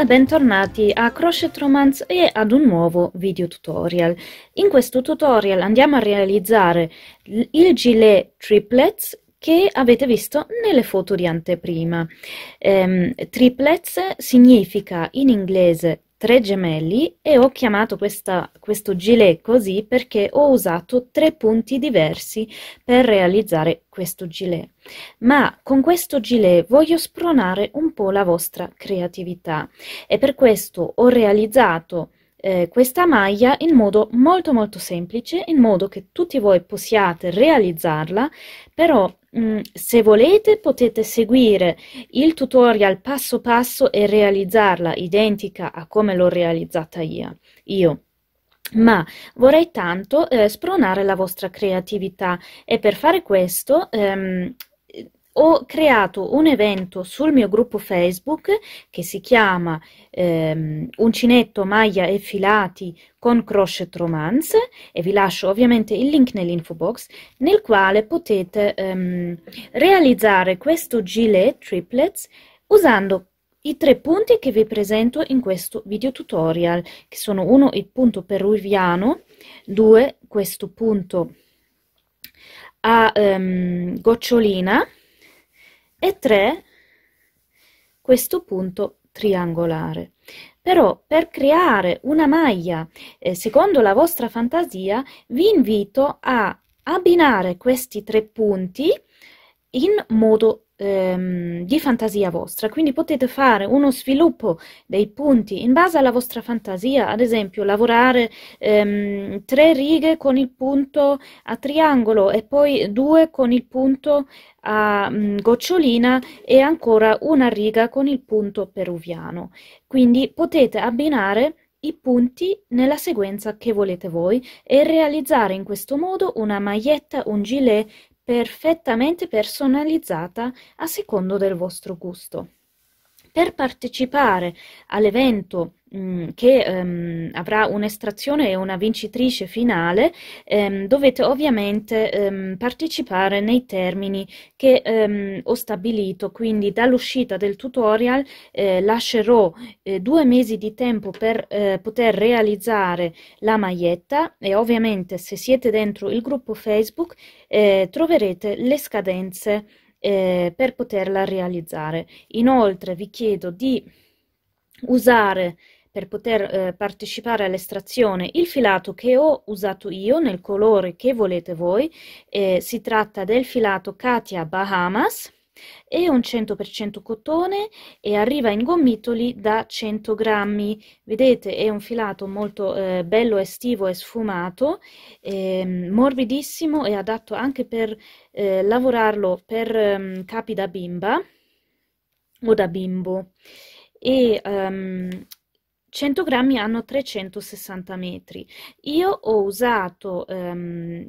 e bentornati a Crochet Romance e ad un nuovo video tutorial. In questo tutorial andiamo a realizzare il gilet triplets che avete visto nelle foto di anteprima. Um, triplets significa in inglese tre gemelli e ho chiamato questa, questo gilet così perché ho usato tre punti diversi per realizzare questo gilet. Ma con questo gilet voglio spronare un po' la vostra creatività e per questo ho realizzato eh, questa maglia in modo molto molto semplice, in modo che tutti voi possiate realizzarla, però mm, se volete potete seguire il tutorial passo passo e realizzarla identica a come l'ho realizzata io. io ma vorrei tanto eh, spronare la vostra creatività e per fare questo ehm, ho creato un evento sul mio gruppo Facebook che si chiama ehm, Uncinetto, Maglia e Filati con Crochet Romance e vi lascio ovviamente il link nell'info box nel quale potete ehm, realizzare questo gilet triplets usando i tre punti che vi presento in questo video tutorial che sono uno il punto peruviano, due questo punto a ehm, gocciolina e 3 questo punto triangolare. Però per creare una maglia eh, secondo la vostra fantasia vi invito a abbinare questi tre punti in modo ehm, di fantasia vostra, quindi potete fare uno sviluppo dei punti in base alla vostra fantasia, ad esempio lavorare ehm, tre righe con il punto a triangolo e poi due con il punto a mh, mm, gocciolina e ancora una riga con il punto peruviano. Quindi potete abbinare i punti nella sequenza che volete voi e realizzare in questo modo una maglietta, un gilet perfettamente personalizzata a secondo del vostro gusto per partecipare all'evento mm, che ehm, avrà un'estrazione e una vincitrice finale, ehm, dovete ovviamente ehm, partecipare nei termini che ehm, ho stabilito, quindi dall'uscita del tutorial eh, lascerò eh, due mesi di tempo per eh, poter realizzare la maglietta e ovviamente se siete dentro il gruppo Facebook eh, troverete le scadenze eh, per poterla realizzare. Inoltre vi chiedo di usare per poter eh, partecipare all'estrazione il filato che ho usato io nel colore che volete voi, eh, si tratta del filato Katia Bahamas è un 100% cotone e arriva in gomitoli da 100 grammi. Vedete, è un filato molto eh, bello estivo e sfumato, eh, morbidissimo e adatto anche per eh, lavorarlo per ehm, capi da bimba o da bimbo. E, um, ehm, 100 grammi hanno 360 metri. Io ho usato um,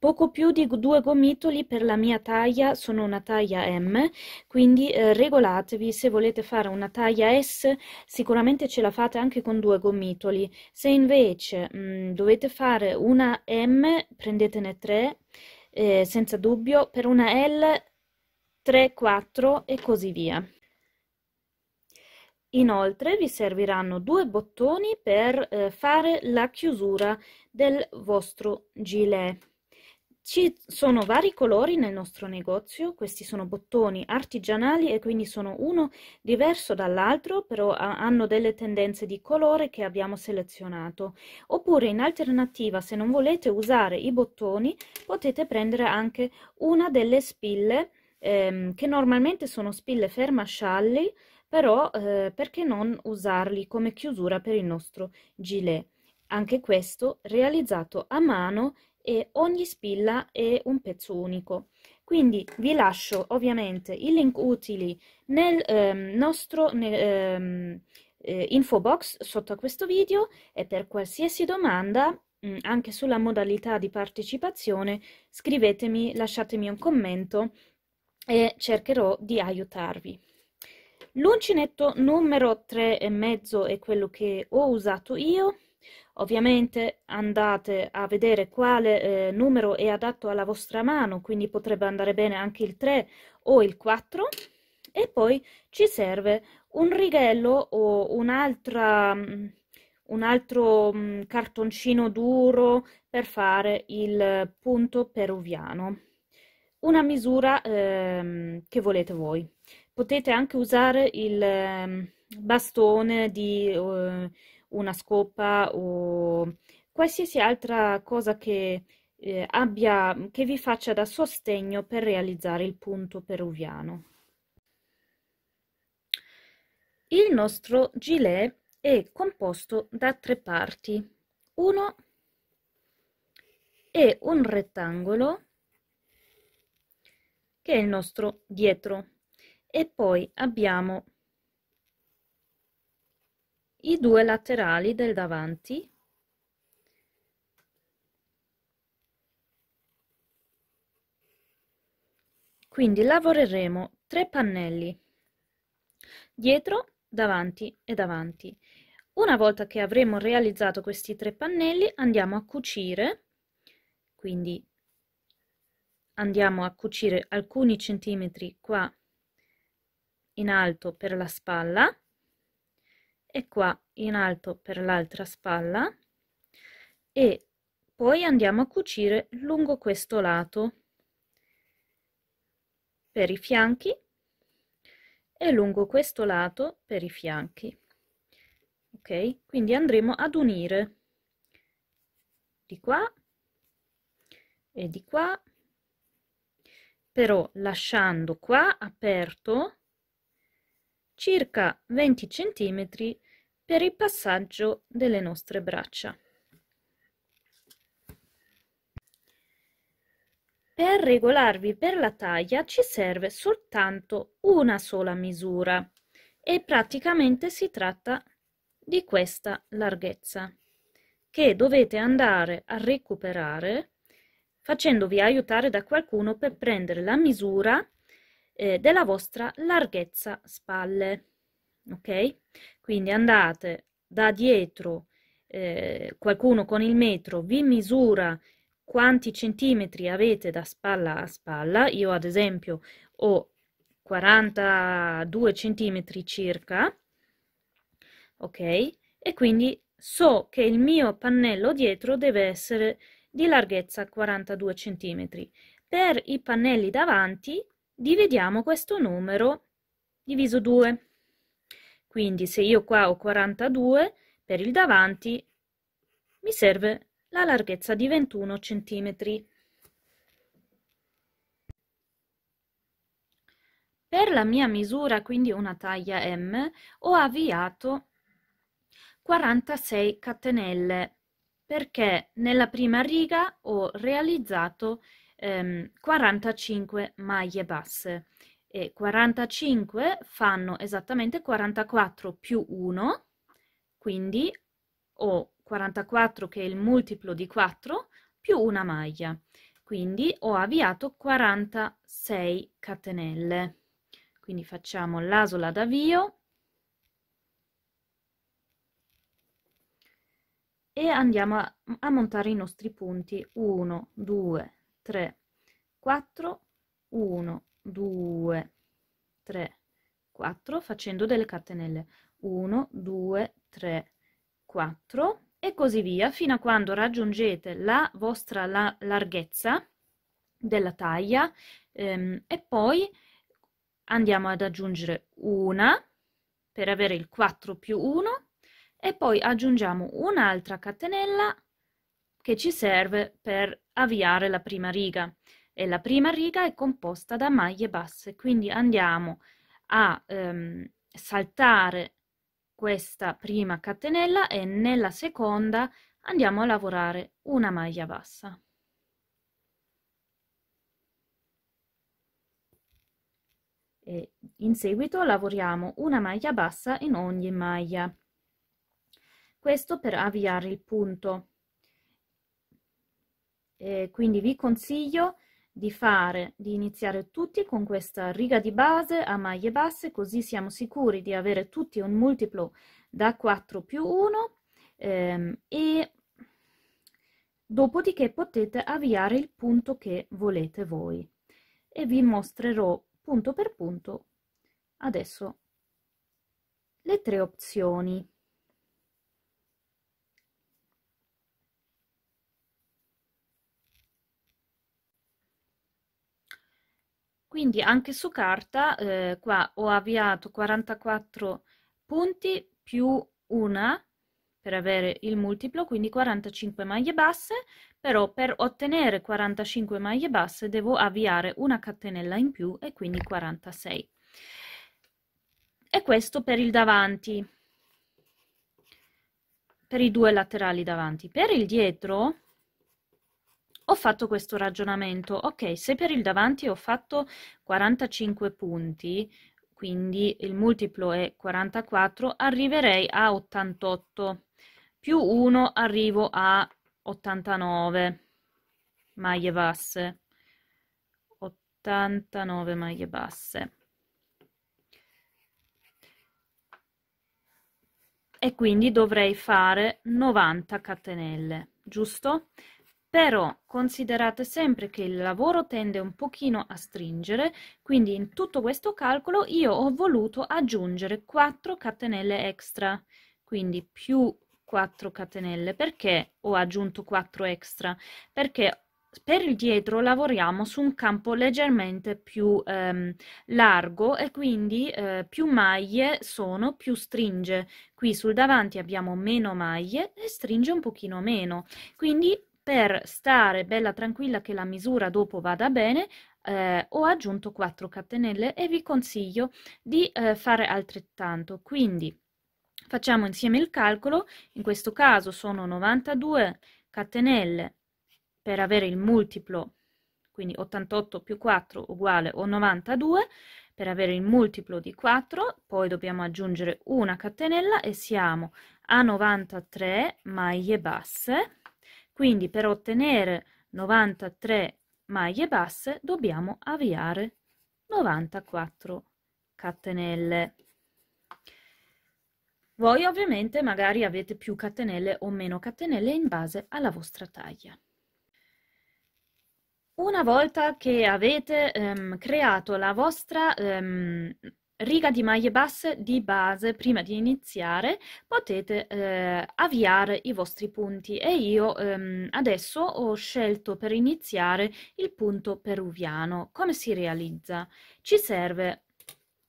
Poco più di due gomitoli per la mia taglia, sono una taglia M, quindi eh, regolatevi, se volete fare una taglia S sicuramente ce la fate anche con due gomitoli, se invece mh, mm, dovete fare una M prendetene tre, eh, senza dubbio, per una L 3, 4 e così via. Inoltre vi serviranno due bottoni per eh, fare la chiusura del vostro gilet. Ci sono vari colori nel nostro negozio, questi sono bottoni artigianali e quindi sono uno diverso dall'altro, però hanno delle tendenze di colore che abbiamo selezionato. Oppure in alternativa, se non volete usare i bottoni, potete prendere anche una delle spille, ehm, che normalmente sono spille fermascialli, però eh, perché non usarli come chiusura per il nostro gilet? Anche questo realizzato a mano e ogni spilla è un pezzo unico. Quindi vi lascio ovviamente i link utili nel ehm, nostro nel, ehm, eh, info box sotto a questo video e per qualsiasi domanda mh, mm, anche sulla modalità di partecipazione scrivetemi, lasciatemi un commento e cercherò di aiutarvi. L'uncinetto numero 3,5 è quello che ho usato io Ovviamente andate a vedere quale eh, numero è adatto alla vostra mano, quindi potrebbe andare bene anche il 3 o il 4 e poi ci serve un righello o un'altra mm, un altro mm, cartoncino duro per fare il punto peruviano una misura ehm, che volete voi potete anche usare il ehm, bastone di eh, una scopa o qualsiasi altra cosa che, eh, abbia, che vi faccia da sostegno per realizzare il punto peruviano. Il nostro gilet è composto da tre parti. Uno è un rettangolo che è il nostro dietro e poi abbiamo i due laterali del davanti quindi lavoreremo tre pannelli dietro davanti e davanti una volta che avremo realizzato questi tre pannelli andiamo a cucire quindi andiamo a cucire alcuni centimetri qua in alto per la spalla e qua in alto per l'altra spalla e poi andiamo a cucire lungo questo lato per i fianchi e lungo questo lato per i fianchi ok quindi andremo ad unire di qua e di qua però lasciando qua aperto circa 20 cm per il passaggio delle nostre braccia. Per regolarvi per la taglia ci serve soltanto una sola misura e praticamente si tratta di questa larghezza che dovete andare a recuperare facendovi aiutare da qualcuno per prendere la misura eh, della vostra larghezza spalle. Ok? Quindi andate da dietro, eh, qualcuno con il metro vi misura quanti centimetri avete da spalla a spalla. Io ad esempio ho 42 centimetri circa, ok? E quindi so che il mio pannello dietro deve essere di larghezza 42 centimetri. Per i pannelli davanti Dividiamo questo numero diviso 2. Quindi se io qua ho 42, per il davanti mi serve la larghezza di 21 cm. Per la mia misura, quindi una taglia M, ho avviato 46 catenelle perché nella prima riga ho realizzato ehm, 45 maglie basse e 45 fanno esattamente 44 più 1, quindi ho 44 che è il multiplo di 4 più una maglia. Quindi ho avviato 46 catenelle. Quindi facciamo l'asola d'avvio e andiamo a, a montare i nostri punti 1, 2, 3 3, 4, 1, 2, 3, 4 facendo delle catenelle 1, 2, 3, 4 e così via fino a quando raggiungete la vostra la larghezza della taglia ehm, e poi andiamo ad aggiungere una per avere il 4 più 1 e poi aggiungiamo un'altra catenella che ci serve per avviare la prima riga e la prima riga è composta da maglie basse quindi andiamo a ehm, saltare questa prima catenella e nella seconda andiamo a lavorare una maglia bassa e in seguito lavoriamo una maglia bassa in ogni maglia questo per avviare il punto eh, quindi vi consiglio di fare, di iniziare tutti con questa riga di base a maglie basse, così siamo sicuri di avere tutti un multiplo da 4 più 1 ehm, e dopodiché potete avviare il punto che volete voi e vi mostrerò punto per punto adesso le tre opzioni. Quindi anche su carta eh, qua ho avviato 44 punti più una per avere il multiplo, quindi 45 maglie basse, però per ottenere 45 maglie basse devo avviare una catenella in più e quindi 46. E questo per il davanti, per i due laterali davanti. Per il dietro ho fatto questo ragionamento, ok, se per il davanti ho fatto 45 punti, quindi il multiplo è 44, arriverei a 88, più 1 arrivo a 89 maglie basse, 89 maglie basse. E quindi dovrei fare 90 catenelle, giusto? però considerate sempre che il lavoro tende un pochino a stringere, quindi in tutto questo calcolo io ho voluto aggiungere 4 catenelle extra, quindi più 4 catenelle. Perché ho aggiunto 4 extra? Perché per il dietro lavoriamo su un campo leggermente più ehm, largo e quindi eh, più maglie sono più stringe qui sul davanti abbiamo meno maglie e stringe un pochino meno quindi per stare bella tranquilla che la misura dopo vada bene, eh, ho aggiunto 4 catenelle e vi consiglio di eh, fare altrettanto. Quindi facciamo insieme il calcolo, in questo caso sono 92 catenelle per avere il multiplo, quindi 88 più 4 uguale o 92, per avere il multiplo di 4, poi dobbiamo aggiungere una catenella e siamo a 93 maglie basse quindi per ottenere 93 maglie basse dobbiamo avviare 94 catenelle. Voi ovviamente magari avete più catenelle o meno catenelle in base alla vostra taglia. Una volta che avete ehm, creato la vostra ehm, riga di maglie basse di base prima di iniziare potete eh, avviare i vostri punti e io ehm, adesso ho scelto per iniziare il punto peruviano come si realizza ci serve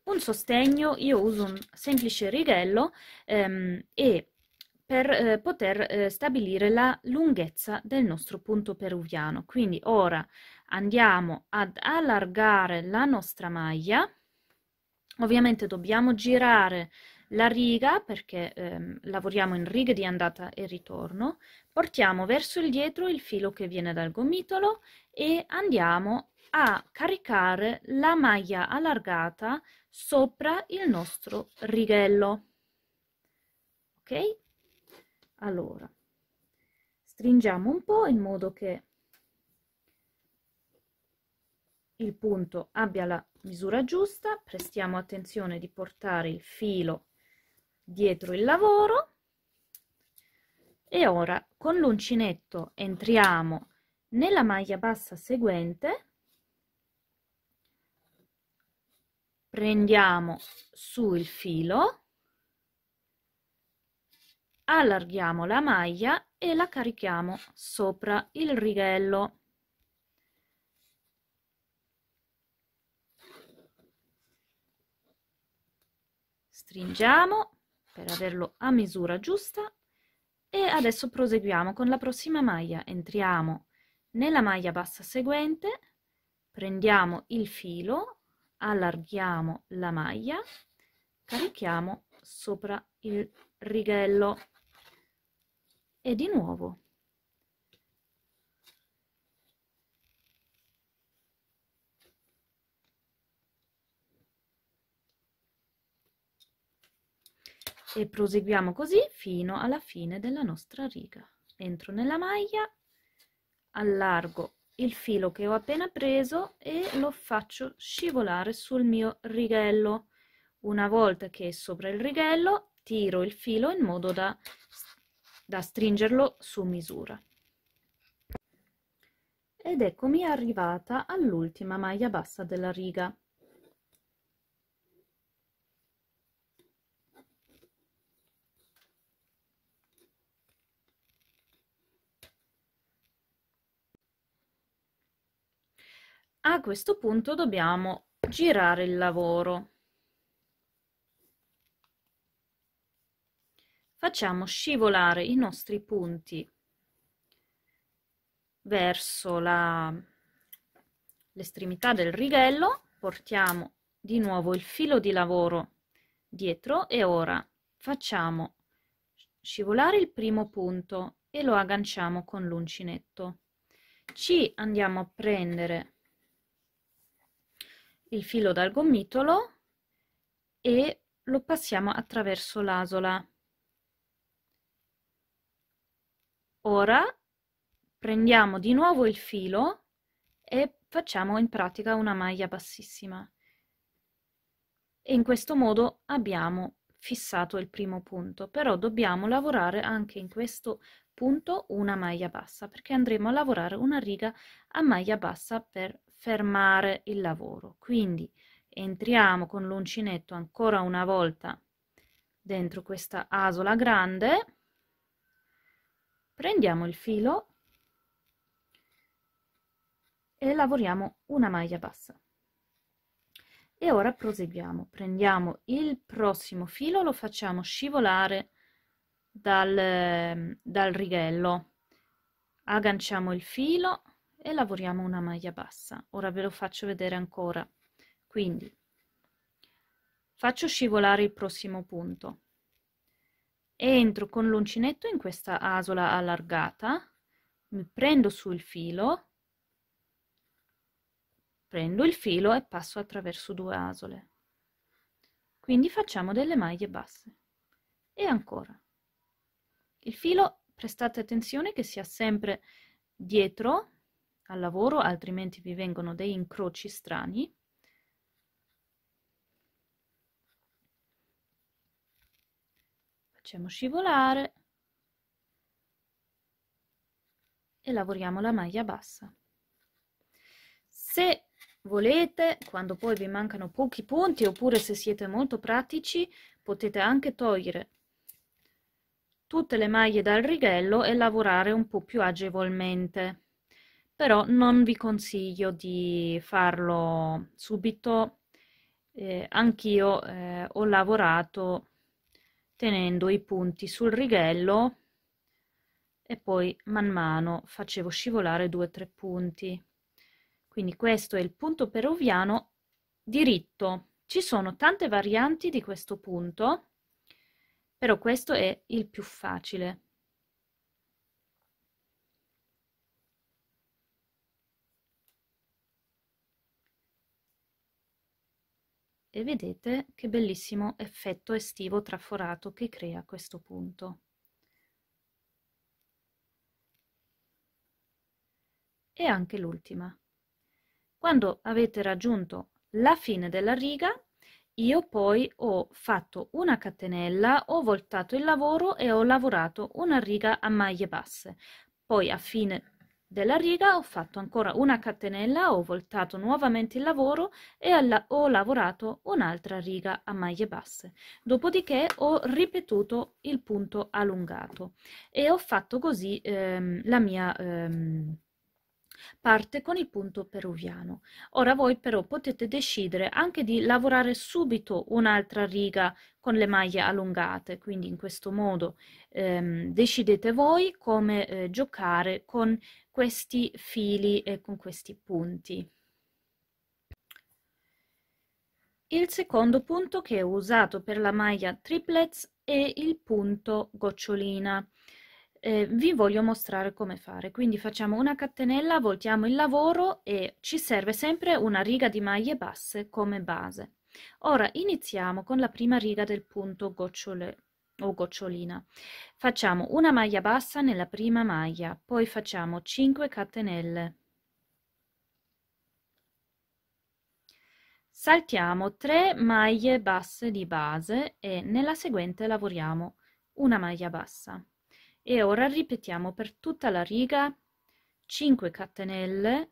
un sostegno io uso un semplice righello ehm, e per eh, poter eh, stabilire la lunghezza del nostro punto peruviano quindi ora andiamo ad allargare la nostra maglia Ovviamente dobbiamo girare la riga perché ehm, lavoriamo in righe di andata e ritorno, portiamo verso il dietro il filo che viene dal gomitolo e andiamo a caricare la maglia allargata sopra il nostro righello. Ok? Allora, stringiamo un po' in modo che il punto abbia la misura giusta, prestiamo attenzione di portare il filo dietro il lavoro e ora con l'uncinetto entriamo nella maglia bassa seguente prendiamo su il filo allarghiamo la maglia e la carichiamo sopra il righello stringiamo per averlo a misura giusta e adesso proseguiamo con la prossima maglia entriamo nella maglia bassa seguente prendiamo il filo allarghiamo la maglia carichiamo sopra il righello e di nuovo e proseguiamo così fino alla fine della nostra riga entro nella maglia allargo il filo che ho appena preso e lo faccio scivolare sul mio righello una volta che è sopra il righello tiro il filo in modo da, da stringerlo su misura ed eccomi arrivata all'ultima maglia bassa della riga A questo punto dobbiamo girare il lavoro. Facciamo scivolare i nostri punti verso l'estremità del righello, portiamo di nuovo il filo di lavoro dietro e ora facciamo scivolare il primo punto e lo agganciamo con l'uncinetto. Ci andiamo a prendere il filo dal gomitolo e lo passiamo attraverso l'asola. Ora prendiamo di nuovo il filo e facciamo in pratica una maglia bassissima. in questo modo abbiamo fissato il primo punto, però dobbiamo lavorare anche in questo punto una maglia bassa, perché andremo a lavorare una riga a maglia bassa per fermare il lavoro. Quindi entriamo con l'uncinetto ancora una volta dentro questa asola grande, prendiamo il filo e lavoriamo una maglia bassa. E ora proseguiamo, prendiamo il prossimo filo, lo facciamo scivolare dal, ehm, dal righello, agganciamo il filo e lavoriamo una maglia bassa ora ve lo faccio vedere ancora quindi faccio scivolare il prossimo punto entro con l'uncinetto in questa asola allargata mi prendo sul filo prendo il filo e passo attraverso due asole quindi facciamo delle maglie basse e ancora il filo prestate attenzione che sia sempre dietro al lavoro, altrimenti vi vengono dei incroci strani. Facciamo scivolare e lavoriamo la maglia bassa. Se volete, quando poi vi mancano pochi punti oppure se siete molto pratici, potete anche togliere tutte le maglie dal righello e lavorare un po' più agevolmente però non vi consiglio di farlo subito. Eh, anch'io eh, ho lavorato tenendo i punti sul righello e poi man mano facevo scivolare due o tre punti. Quindi questo è il punto peruviano diritto. Ci sono tante varianti di questo punto, però questo è il più facile. e vedete che bellissimo effetto estivo traforato che crea questo punto. E anche l'ultima. Quando avete raggiunto la fine della riga, io poi ho fatto una catenella, ho voltato il lavoro e ho lavorato una riga a maglie basse. Poi a fine della riga ho fatto ancora una catenella, ho voltato nuovamente il lavoro e ho lavorato un'altra riga a maglie basse. Dopodiché ho ripetuto il punto allungato e ho fatto così ehm, la mia... Ehm, parte con il punto peruviano. Ora voi però potete decidere anche di lavorare subito un'altra riga con le maglie allungate, quindi in questo modo ehm, decidete voi come eh, giocare con questi fili e con questi punti. Il secondo punto che ho usato per la maglia triplets è il punto gocciolina eh, vi voglio mostrare come fare. Quindi facciamo una catenella, voltiamo il lavoro e ci serve sempre una riga di maglie basse come base. Ora iniziamo con la prima riga del punto gocciole o gocciolina. Facciamo una maglia bassa nella prima maglia, poi facciamo 5 catenelle. Saltiamo 3 maglie basse di base e nella seguente lavoriamo una maglia bassa e ora ripetiamo per tutta la riga 5 catenelle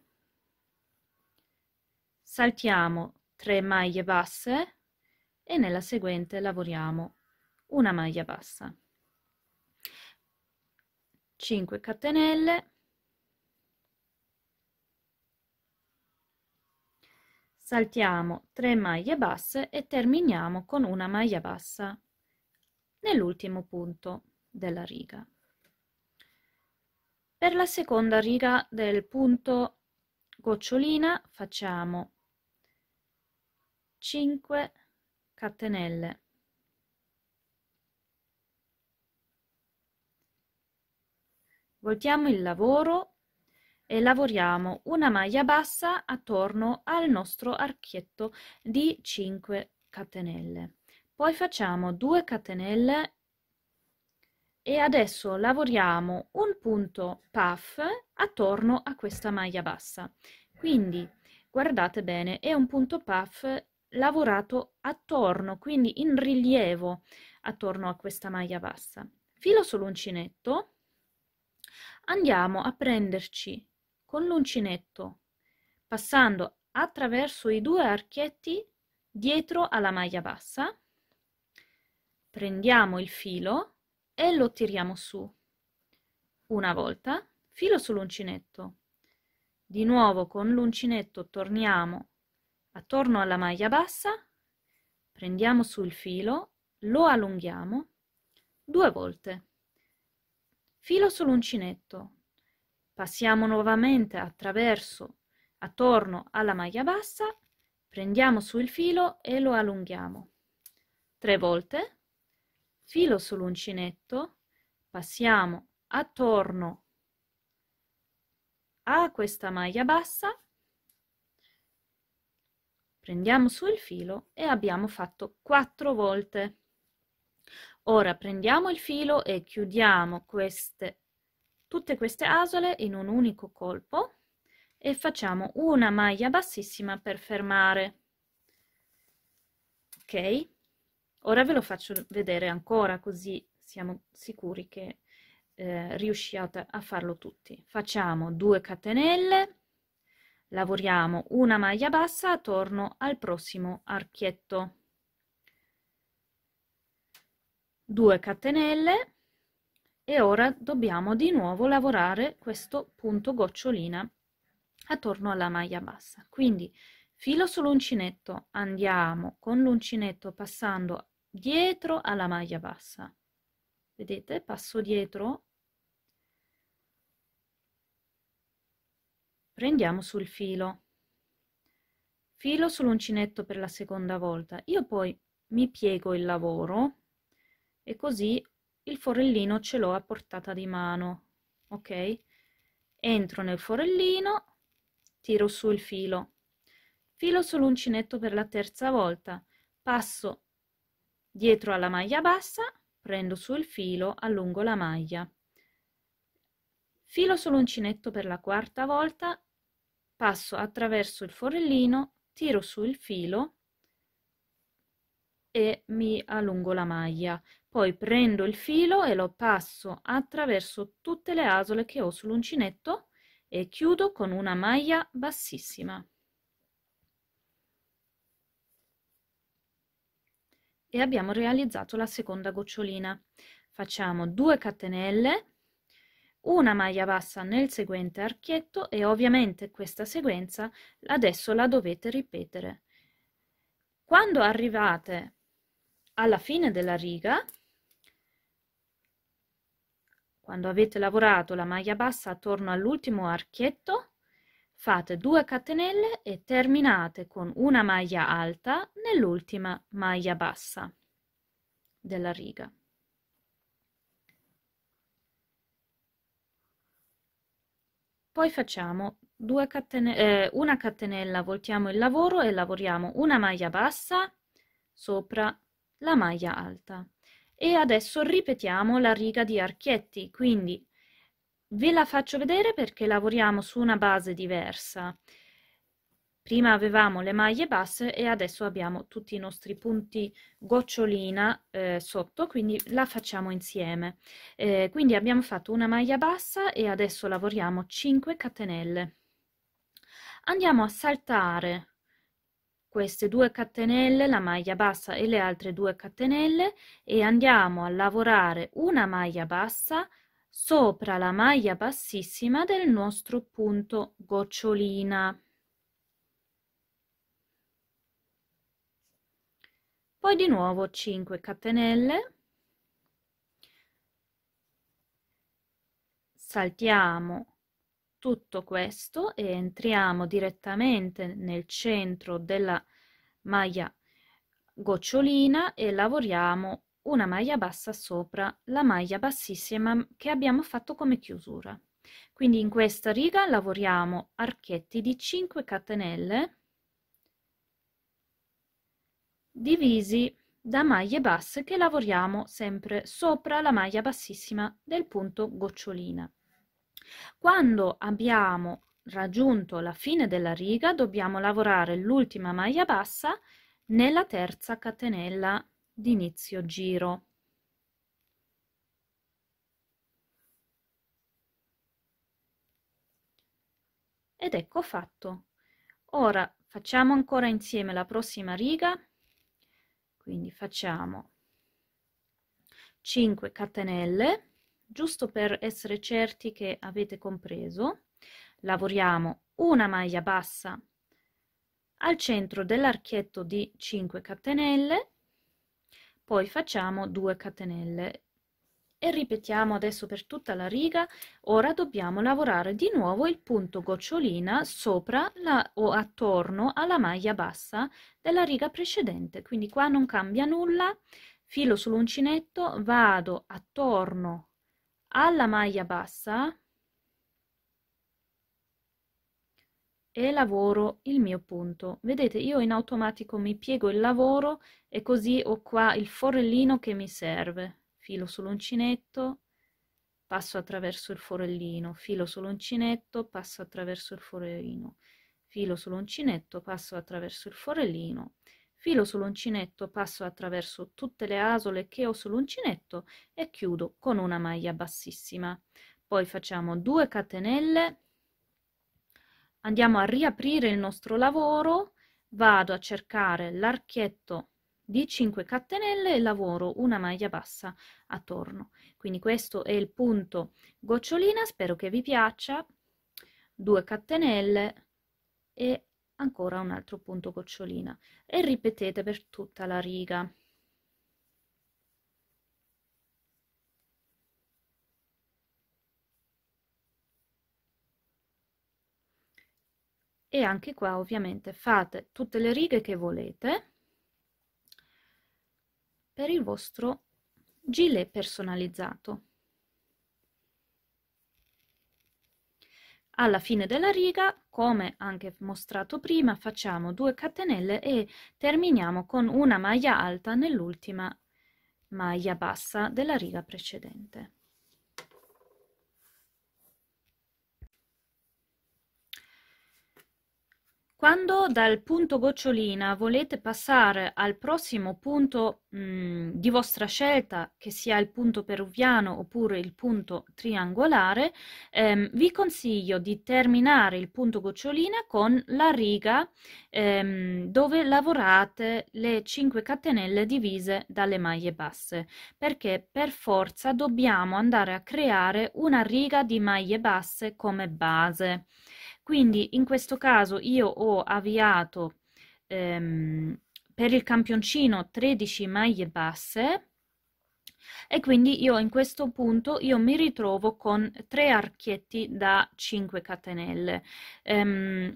saltiamo 3 maglie basse e nella seguente lavoriamo una maglia bassa 5 catenelle saltiamo 3 maglie basse e terminiamo con una maglia bassa nell'ultimo punto della riga per la seconda riga del punto gocciolina facciamo 5 catenelle. Voltiamo il lavoro e lavoriamo una maglia bassa attorno al nostro archetto di 5 catenelle. Poi facciamo 2 catenelle e adesso lavoriamo un punto puff attorno a questa maglia bassa quindi guardate bene è un punto puff lavorato attorno quindi in rilievo attorno a questa maglia bassa filo sull'uncinetto andiamo a prenderci con l'uncinetto passando attraverso i due archetti dietro alla maglia bassa prendiamo il filo e lo tiriamo su. Una volta, filo sull'uncinetto. Di nuovo con l'uncinetto torniamo attorno alla maglia bassa, prendiamo sul il filo, lo allunghiamo due volte. Filo sull'uncinetto. Passiamo nuovamente attraverso, attorno alla maglia bassa, prendiamo sul filo e lo allunghiamo. Tre volte filo sull'uncinetto, passiamo attorno a questa maglia bassa, prendiamo su il filo e abbiamo fatto quattro volte. Ora prendiamo il filo e chiudiamo queste, tutte queste asole in un unico colpo e facciamo una maglia bassissima per fermare. Ok? Ora ve lo faccio vedere ancora così siamo sicuri che eh, riusciate a farlo tutti. Facciamo 2 catenelle, lavoriamo una maglia bassa attorno al prossimo archetto. 2 catenelle e ora dobbiamo di nuovo lavorare questo punto gocciolina attorno alla maglia bassa. Quindi filo sull'uncinetto, andiamo con l'uncinetto passando dietro alla maglia bassa. Vedete? Passo dietro. Prendiamo sul filo. Filo sull'uncinetto per la seconda volta. Io poi mi piego il lavoro e così il forellino ce l'ho a portata di mano. Ok? Entro nel forellino, tiro sul filo. Filo sull'uncinetto per la terza volta. Passo dietro alla maglia bassa prendo su il filo allungo la maglia filo sull'uncinetto per la quarta volta passo attraverso il forellino tiro su il filo e mi allungo la maglia poi prendo il filo e lo passo attraverso tutte le asole che ho sull'uncinetto e chiudo con una maglia bassissima e abbiamo realizzato la seconda gocciolina facciamo 2 catenelle una maglia bassa nel seguente archetto e ovviamente questa sequenza adesso la dovete ripetere quando arrivate alla fine della riga quando avete lavorato la maglia bassa attorno all'ultimo archetto, Fate 2 catenelle e terminate con una maglia alta nell'ultima maglia bassa della riga. Poi facciamo catene eh, una catenella, voltiamo il lavoro e lavoriamo una maglia bassa sopra la maglia alta. E adesso ripetiamo la riga di archietti, quindi Ve la faccio vedere perché lavoriamo su una base diversa. Prima avevamo le maglie basse e adesso abbiamo tutti i nostri punti gocciolina eh, sotto, quindi la facciamo insieme. Eh, quindi abbiamo fatto una maglia bassa e adesso lavoriamo 5 catenelle. Andiamo a saltare queste due catenelle, la maglia bassa e le altre due catenelle e andiamo a lavorare una maglia bassa, sopra la maglia bassissima del nostro punto gocciolina. Poi di nuovo 5 catenelle. Saltiamo tutto questo e entriamo direttamente nel centro della maglia gocciolina e lavoriamo una maglia bassa sopra la maglia bassissima mm, che abbiamo fatto come chiusura quindi in questa riga lavoriamo archetti di 5 catenelle divisi da maglie basse che lavoriamo sempre sopra la maglia bassissima del punto gocciolina quando abbiamo raggiunto la fine della riga dobbiamo lavorare l'ultima maglia bassa nella terza catenella inizio giro. Ed ecco fatto. Ora facciamo ancora insieme la prossima riga, quindi facciamo 5 catenelle, giusto per essere certi che avete compreso. Lavoriamo una maglia bassa al centro dell'archetto di 5 catenelle poi facciamo 2 catenelle e ripetiamo adesso per tutta la riga ora dobbiamo lavorare di nuovo il punto gocciolina sopra la, o attorno alla maglia bassa della riga precedente quindi qua non cambia nulla filo sull'uncinetto vado attorno alla maglia bassa e lavoro il mio punto. Vedete, io in automatico mi piego il lavoro e così ho qua il forellino che mi serve. Filo sull'uncinetto, passo attraverso il forellino, filo sull'uncinetto, passo attraverso il forellino, filo sull'uncinetto, passo attraverso il forellino, filo sull'uncinetto, passo attraverso tutte le asole che ho sull'uncinetto e chiudo con una maglia bassissima. Poi facciamo 2 catenelle andiamo a riaprire il nostro lavoro, vado a cercare l'archetto di 5 catenelle e lavoro una maglia bassa attorno. Quindi questo è il punto gocciolina, spero che vi piaccia, 2 catenelle e ancora un altro punto gocciolina e ripetete per tutta la riga. e anche qua ovviamente fate tutte le righe che volete per il vostro gilet personalizzato. alla fine della riga, come anche mostrato prima, facciamo 2 catenelle e terminiamo con una maglia alta nell'ultima maglia bassa della riga precedente. Quando dal punto gocciolina volete passare al prossimo punto mh, mm, di vostra scelta, che sia il punto peruviano oppure il punto triangolare, ehm, vi consiglio di terminare il punto gocciolina con la riga ehm, dove lavorate le 5 catenelle divise dalle maglie basse, perché per forza dobbiamo andare a creare una riga di maglie basse come base. Quindi in questo caso io ho avviato ehm, per il campioncino 13 maglie basse e quindi io in questo punto io mi ritrovo con 3 archetti da 5 catenelle. Ehm,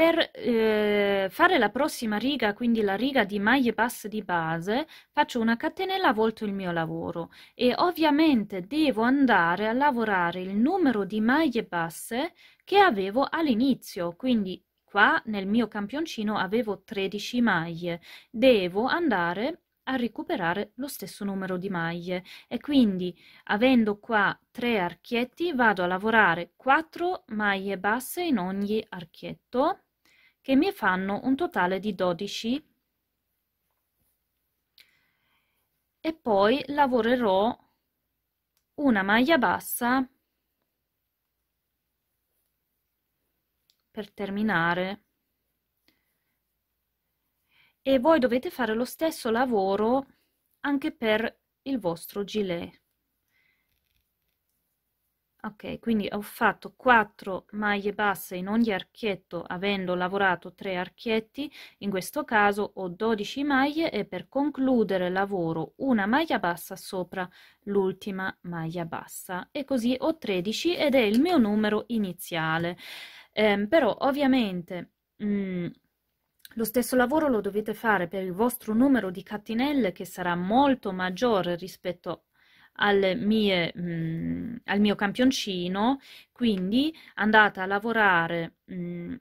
per eh, fare la prossima riga, quindi la riga di maglie basse di base, faccio una catenella volto il mio lavoro e ovviamente devo andare a lavorare il numero di maglie basse che avevo all'inizio, quindi qua nel mio campioncino avevo 13 maglie, devo andare a recuperare lo stesso numero di maglie e quindi avendo qua tre archietti vado a lavorare 4 maglie basse in ogni archietto che mi fanno un totale di 12 e poi lavorerò una maglia bassa per terminare e voi dovete fare lo stesso lavoro anche per il vostro gilet Ok, quindi ho fatto 4 maglie basse in ogni archetto avendo lavorato 3 archetti, in questo caso ho 12 maglie e per concludere lavoro una maglia bassa sopra l'ultima maglia bassa e così ho 13 ed è il mio numero iniziale. Eh, però ovviamente mh, mm, lo stesso lavoro lo dovete fare per il vostro numero di catenelle che sarà molto maggiore rispetto al, mie, mh, mm, al mio campioncino, quindi andate a lavorare mh, mm,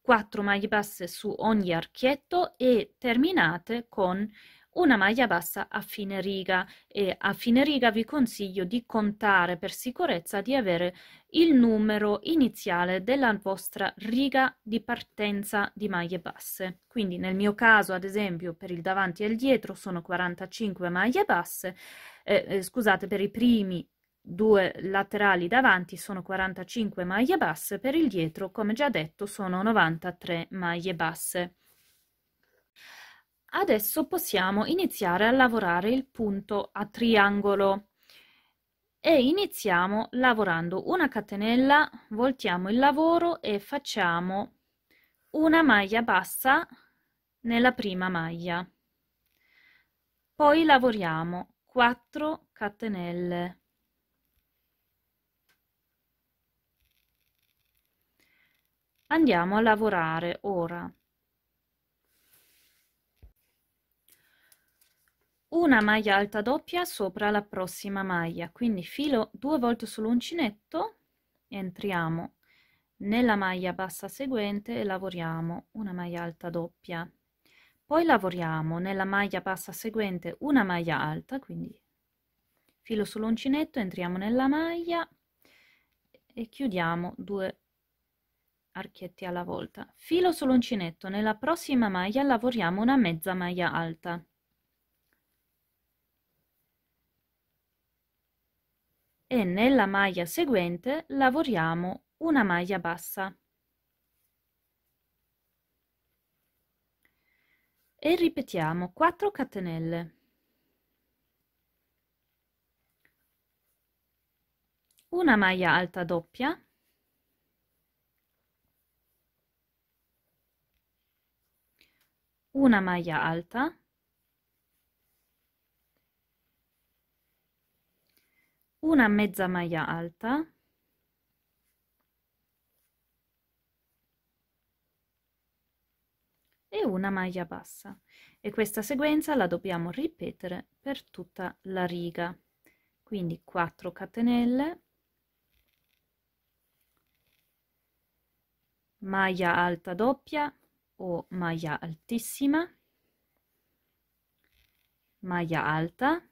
4 maglie basse su ogni archetto e terminate con una maglia bassa a fine riga e a fine riga vi consiglio di contare per sicurezza di avere il numero iniziale della vostra riga di partenza di maglie basse. Quindi nel mio caso, ad esempio, per il davanti e il dietro sono 45 maglie basse eh, eh, scusate, per i primi due laterali davanti sono 45 maglie basse, per il dietro, come già detto, sono 93 maglie basse. Adesso possiamo iniziare a lavorare il punto a triangolo e iniziamo lavorando una catenella, voltiamo il lavoro e facciamo una maglia bassa nella prima maglia. Poi lavoriamo 4 catenelle andiamo a lavorare ora una maglia alta doppia sopra la prossima maglia quindi filo due volte sull'uncinetto entriamo nella maglia bassa seguente e lavoriamo una maglia alta doppia poi lavoriamo nella maglia bassa seguente una maglia alta, quindi filo sull'uncinetto, entriamo nella maglia e chiudiamo due archetti alla volta. Filo sull'uncinetto, nella prossima maglia lavoriamo una mezza maglia alta. E nella maglia seguente lavoriamo una maglia bassa. e ripetiamo 4 catenelle una maglia alta doppia una maglia alta una mezza maglia alta e una maglia bassa e questa sequenza la dobbiamo ripetere per tutta la riga quindi 4 catenelle maglia alta doppia o maglia altissima maglia alta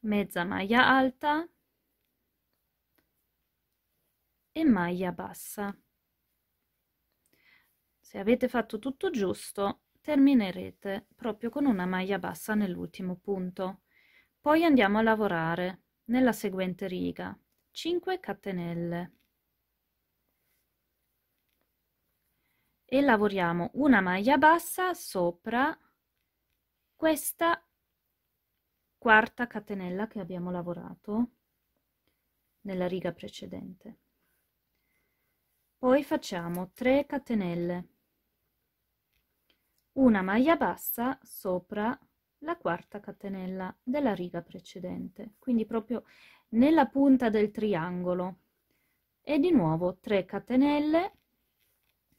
mezza maglia alta e maglia bassa se avete fatto tutto giusto, terminerete proprio con una maglia bassa nell'ultimo punto. Poi andiamo a lavorare nella seguente riga, 5 catenelle. E lavoriamo una maglia bassa sopra questa quarta catenella che abbiamo lavorato nella riga precedente. Poi facciamo 3 catenelle una maglia bassa sopra la quarta catenella della riga precedente quindi proprio nella punta del triangolo e di nuovo 3 catenelle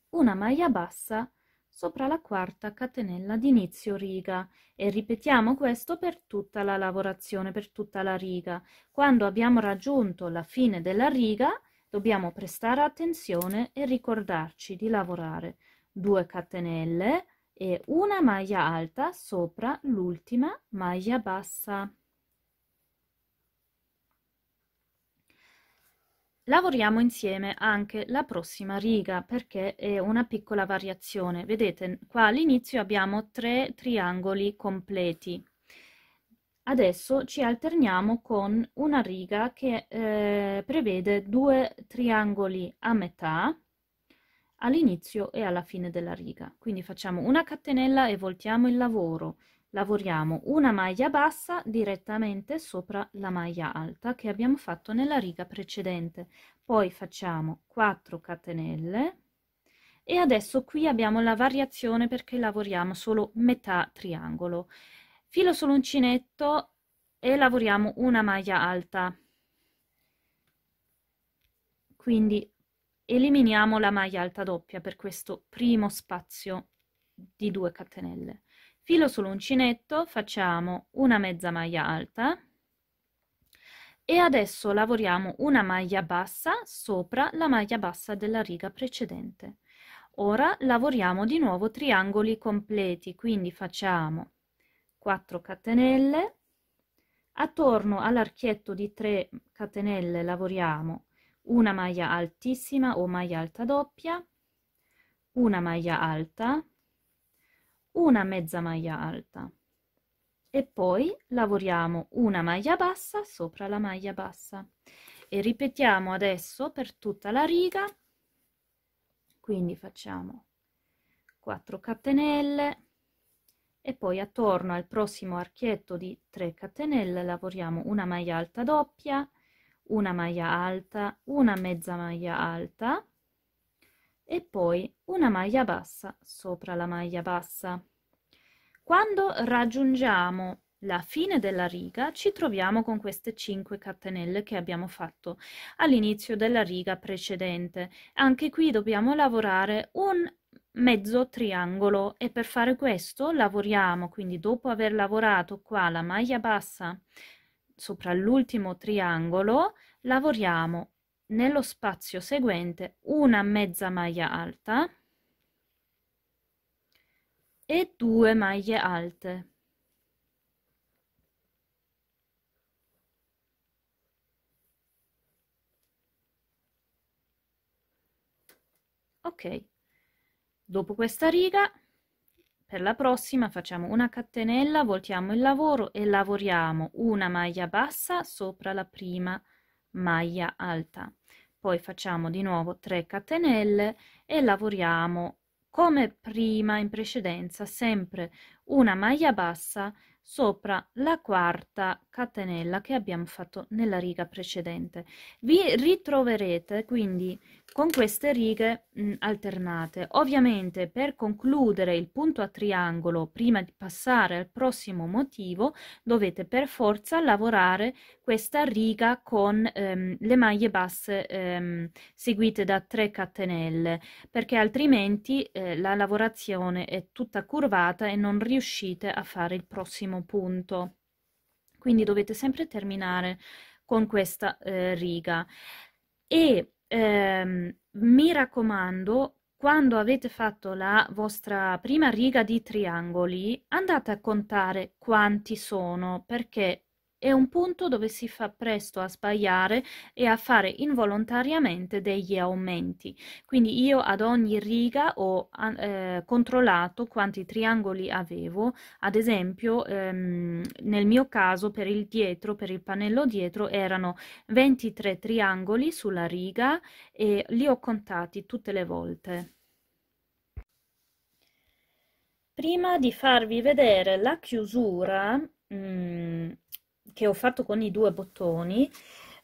una maglia bassa sopra la quarta catenella di inizio riga e ripetiamo questo per tutta la lavorazione per tutta la riga quando abbiamo raggiunto la fine della riga dobbiamo prestare attenzione e ricordarci di lavorare 2 catenelle e una maglia alta sopra l'ultima maglia bassa. Lavoriamo insieme anche la prossima riga perché è una piccola variazione. Vedete, qua all'inizio abbiamo tre triangoli completi. Adesso ci alterniamo con una riga che eh, prevede due triangoli a metà all'inizio e alla fine della riga. Quindi facciamo una catenella e voltiamo il lavoro. Lavoriamo una maglia bassa direttamente sopra la maglia alta che abbiamo fatto nella riga precedente. Poi facciamo 4 catenelle e adesso qui abbiamo la variazione perché lavoriamo solo metà triangolo. Filo sull'uncinetto e lavoriamo una maglia alta. Quindi Eliminiamo la maglia alta doppia per questo primo spazio di 2 catenelle. Filo sull'uncinetto, facciamo una mezza maglia alta e adesso lavoriamo una maglia bassa sopra la maglia bassa della riga precedente. Ora lavoriamo di nuovo triangoli completi, quindi facciamo 4 catenelle, attorno all'archetto di 3 catenelle lavoriamo una maglia altissima o maglia alta doppia una maglia alta una mezza maglia alta e poi lavoriamo una maglia bassa sopra la maglia bassa e ripetiamo adesso per tutta la riga quindi facciamo 4 catenelle e poi attorno al prossimo archetto di 3 catenelle lavoriamo una maglia alta doppia una maglia alta, una mezza maglia alta e poi una maglia bassa sopra la maglia bassa. Quando raggiungiamo la fine della riga ci troviamo con queste 5 catenelle che abbiamo fatto all'inizio della riga precedente. Anche qui dobbiamo lavorare un mezzo triangolo e per fare questo lavoriamo, quindi dopo aver lavorato qua la maglia bassa sopra l'ultimo triangolo lavoriamo nello spazio seguente una mezza maglia alta e due maglie alte ok dopo questa riga per la prossima facciamo una catenella, voltiamo il lavoro e lavoriamo una maglia bassa sopra la prima maglia alta. Poi facciamo di nuovo 3 catenelle e lavoriamo come prima in precedenza sempre una maglia bassa sopra la quarta catenella che abbiamo fatto nella riga precedente. Vi ritroverete quindi con queste righe mh, alternate. Ovviamente per concludere il punto a triangolo prima di passare al prossimo motivo dovete per forza lavorare questa riga con ehm, le maglie basse ehm, seguite da 3 catenelle perché altrimenti eh, la lavorazione è tutta curvata e non riuscite a fare il prossimo punto. Quindi dovete sempre terminare con questa eh, riga. E ehm, mi raccomando, quando avete fatto la vostra prima riga di triangoli, andate a contare quanti sono, perché è un punto dove si fa presto a sbagliare e a fare involontariamente degli aumenti. Quindi io ad ogni riga ho eh, controllato quanti triangoli avevo, ad esempio ehm, nel mio caso per il dietro, per il pannello dietro erano 23 triangoli sulla riga e li ho contati tutte le volte. Prima di farvi vedere la chiusura, mm, che ho fatto con i due bottoni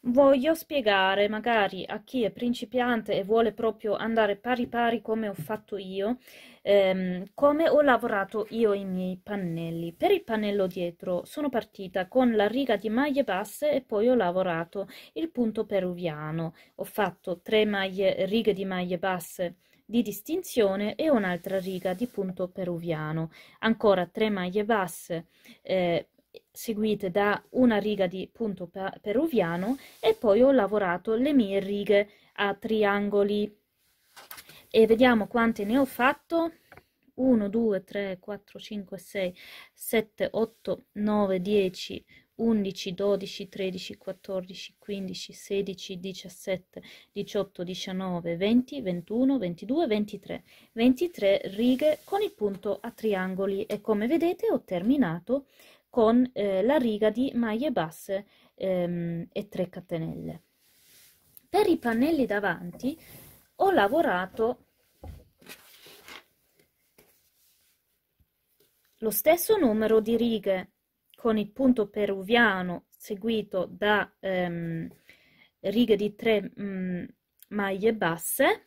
voglio spiegare magari a chi è principiante e vuole proprio andare pari pari come ho fatto io ehm, come ho lavorato io i miei pannelli per il pannello dietro sono partita con la riga di maglie basse e poi ho lavorato il punto peruviano ho fatto tre maglie righe di maglie basse di distinzione e un'altra riga di punto peruviano ancora tre maglie basse eh, seguite da una riga di punto peruviano e poi ho lavorato le mie righe a triangoli e vediamo quante ne ho fatto 1 2 3 4 5 6 7 8 9 10 11 12 13 14 15 16 17 18 19 20 21 22 23 23 righe con il punto a triangoli e come vedete ho terminato con eh, la riga di maglie basse ehm, e 3 catenelle. Per i pannelli davanti ho lavorato lo stesso numero di righe con il punto peruviano seguito da ehm, righe di 3 mm, maglie basse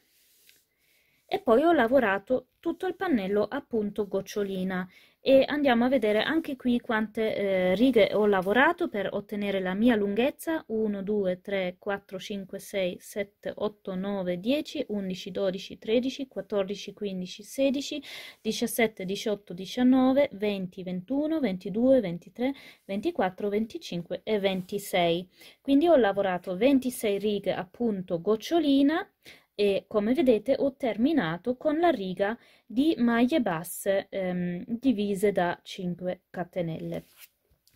e poi ho lavorato tutto il pannello a punto gocciolina e andiamo a vedere anche qui quante eh, righe ho lavorato per ottenere la mia lunghezza 1, 2, 3, 4, 5, 6, 7, 8, 9, 10, 11, 12, 13, 14, 15, 16, 17, 18, 19, 20, 21, 22, 23, 24, 25 e 26. Quindi ho lavorato 26 righe appunto gocciolina e come vedete ho terminato con la riga di maglie basse ehm, divise da 5 catenelle.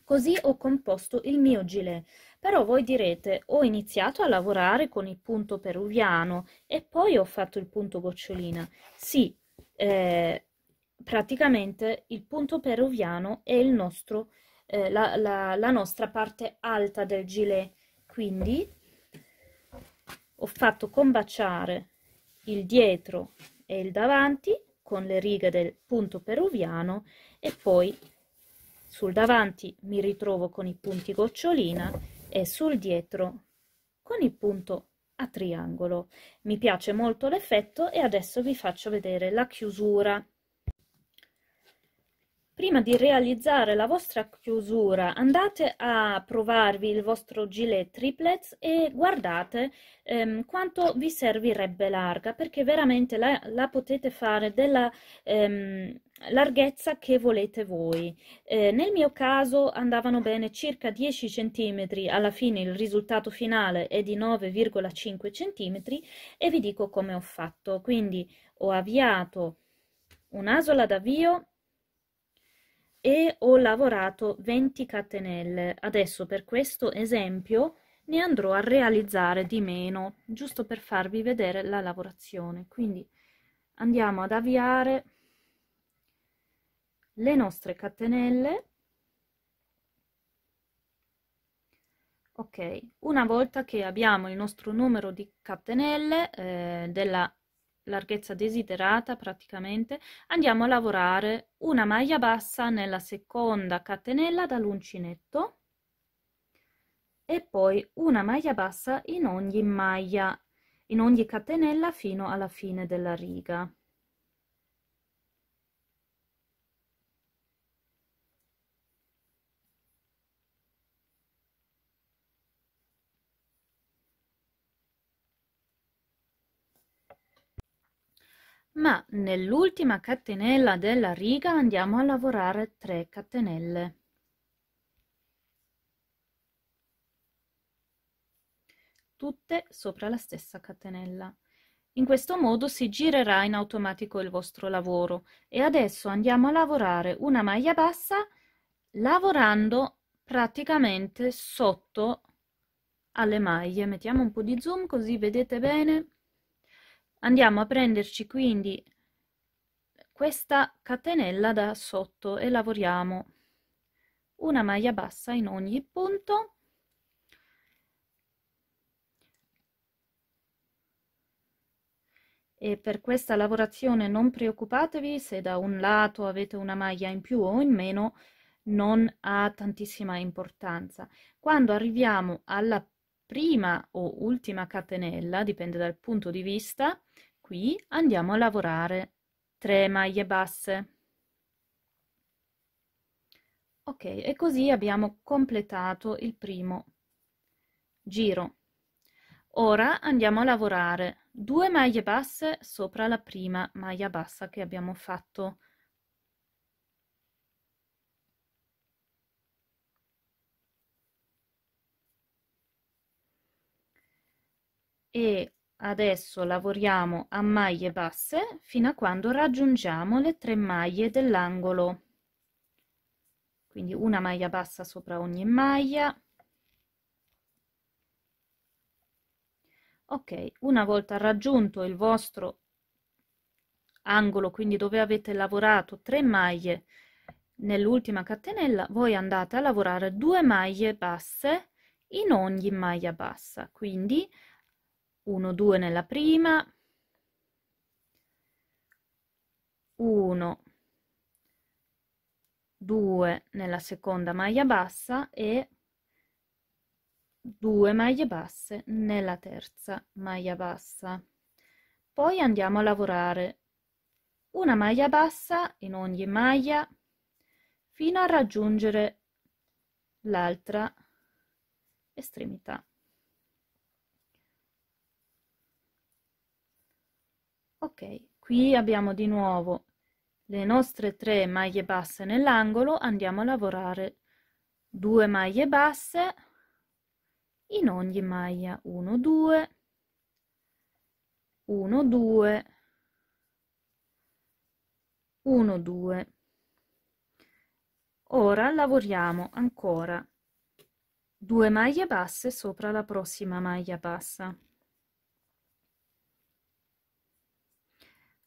Così ho composto il mio gilet, però voi direte ho iniziato a lavorare con il punto peruviano e poi ho fatto il punto gocciolina. Sì, eh, praticamente il punto peruviano è nostro, eh, la, la, la nostra parte alta del gilet, quindi ho fatto combaciare il dietro e il davanti con le righe del punto peruviano e poi sul davanti mi ritrovo con i punti gocciolina e sul dietro con il punto a triangolo. Mi piace molto l'effetto e adesso vi faccio vedere la chiusura Prima di realizzare la vostra chiusura andate a provarvi il vostro gilet triplets e guardate ehm, quanto vi servirebbe larga perché veramente la, la potete fare della ehm, larghezza che volete voi. Eh, nel mio caso andavano bene circa 10 cm, alla fine il risultato finale è di 9,5 cm e vi dico come ho fatto. Quindi ho avviato un'asola d'avvio e ho lavorato 20 catenelle. Adesso per questo esempio ne andrò a realizzare di meno, giusto per farvi vedere la lavorazione. Quindi andiamo ad avviare le nostre catenelle. Ok, una volta che abbiamo il nostro numero di catenelle eh, della larghezza desiderata praticamente, andiamo a lavorare una maglia bassa nella seconda catenella dall'uncinetto e poi una maglia bassa in ogni maglia, in ogni catenella fino alla fine della riga. ma nell'ultima catenella della riga andiamo a lavorare 3 catenelle tutte sopra la stessa catenella in questo modo si girerà in automatico il vostro lavoro e adesso andiamo a lavorare una maglia bassa lavorando praticamente sotto alle maglie mettiamo un po di zoom così vedete bene Andiamo a prenderci quindi questa catenella da sotto e lavoriamo una maglia bassa in ogni punto e per questa lavorazione non preoccupatevi se da un lato avete una maglia in più o in meno non ha tantissima importanza quando arriviamo alla prima o ultima catenella, dipende dal punto di vista, qui andiamo a lavorare 3 maglie basse. Ok, e così abbiamo completato il primo giro. Ora andiamo a lavorare 2 maglie basse sopra la prima maglia bassa che abbiamo fatto e adesso lavoriamo a maglie basse fino a quando raggiungiamo le tre maglie dell'angolo quindi una maglia bassa sopra ogni maglia ok una volta raggiunto il vostro angolo quindi dove avete lavorato 3 maglie nell'ultima catenella voi andate a lavorare 2 maglie basse in ogni maglia bassa quindi 1 2 nella prima 1 2 nella seconda maglia bassa e 2 maglie basse nella terza maglia bassa poi andiamo a lavorare una maglia bassa in ogni maglia fino a raggiungere l'altra estremità Ok, qui abbiamo di nuovo le nostre tre maglie basse nell'angolo, andiamo a lavorare due maglie basse in ogni maglia 1 2 1 2 1 2 ora lavoriamo ancora 2 maglie basse sopra la prossima maglia bassa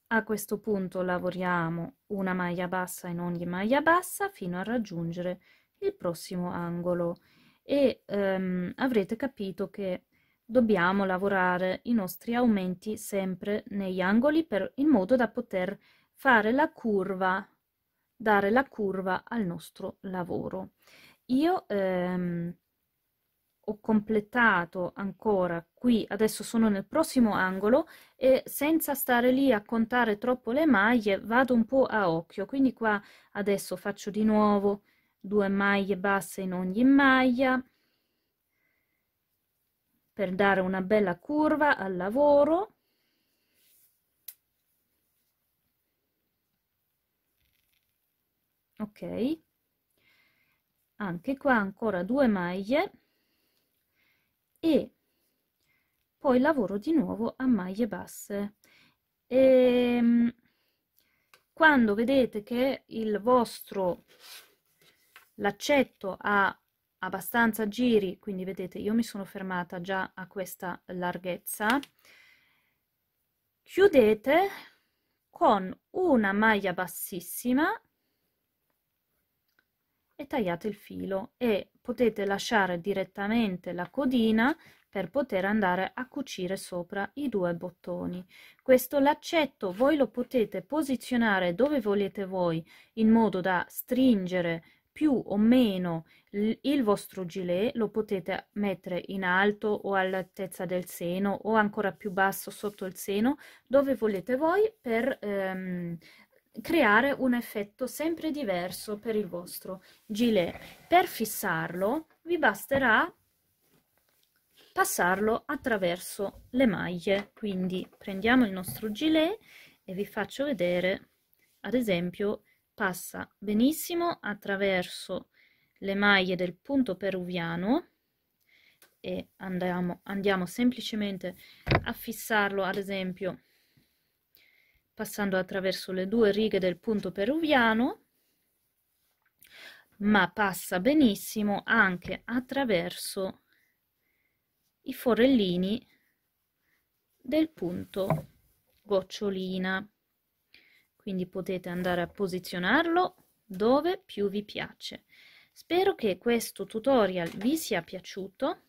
A questo punto lavoriamo una maglia bassa in ogni maglia bassa fino a raggiungere il prossimo angolo e ehm, avrete capito che dobbiamo lavorare i nostri aumenti sempre negli angoli per, in modo da poter fare la curva, dare la curva al nostro lavoro. Io ehm, ho completato ancora qui, adesso sono nel prossimo angolo e senza stare lì a contare troppo le maglie vado un po' a occhio, quindi qua adesso faccio di nuovo due maglie basse in ogni maglia per dare una bella curva al lavoro ok anche qua ancora due maglie e poi lavoro di nuovo a maglie basse e ehm, quando vedete che il vostro l'accetto ha abbastanza giri quindi vedete io mi sono fermata già a questa larghezza chiudete con una maglia bassissima e tagliate il filo e potete lasciare direttamente la codina per poter andare a cucire sopra i due bottoni. Questo laccetto voi lo potete posizionare dove volete voi in modo da stringere più o meno il vostro gilet lo potete mettere in alto o all'altezza del seno o ancora più basso sotto il seno dove volete voi per ehm, creare un effetto sempre diverso per il vostro gilet. Per fissarlo vi basterà passarlo attraverso le maglie. Quindi prendiamo il nostro gilet e vi faccio vedere, ad esempio, passa benissimo attraverso le maglie del punto peruviano e andiamo, andiamo semplicemente a fissarlo, ad esempio, passando attraverso le due righe del punto peruviano, ma passa benissimo anche attraverso i forellini del punto gocciolina. Quindi potete andare a posizionarlo dove più vi piace. Spero che questo tutorial vi sia piaciuto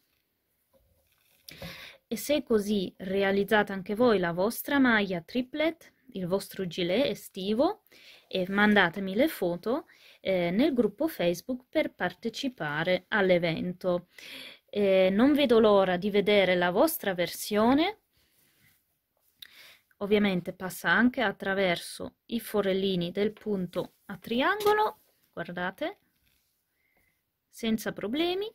e se così realizzate anche voi la vostra maglia triplet il vostro gilet estivo e mandatemi le foto eh, nel gruppo Facebook per partecipare all'evento. Eh, non vedo l'ora di vedere la vostra versione. Ovviamente passa anche attraverso i forellini del punto a triangolo, guardate, senza problemi.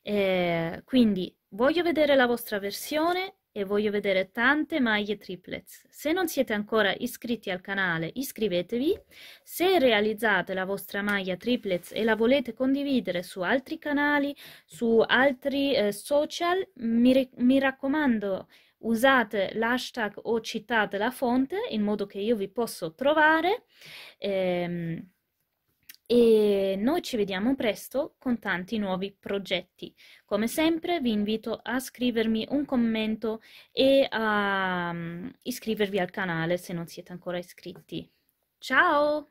Eh, quindi voglio vedere la vostra versione, e voglio vedere tante maglie triplets. Se non siete ancora iscritti al canale iscrivetevi, se realizzate la vostra maglia triplets e la volete condividere su altri canali, su altri eh, social, mi, mi raccomando usate l'hashtag o citate la fonte in modo che io vi posso trovare. Ehm, e noi ci vediamo presto con tanti nuovi progetti. Come sempre vi invito a scrivermi un commento e a mm, iscrivervi al canale se non siete ancora iscritti. Ciao!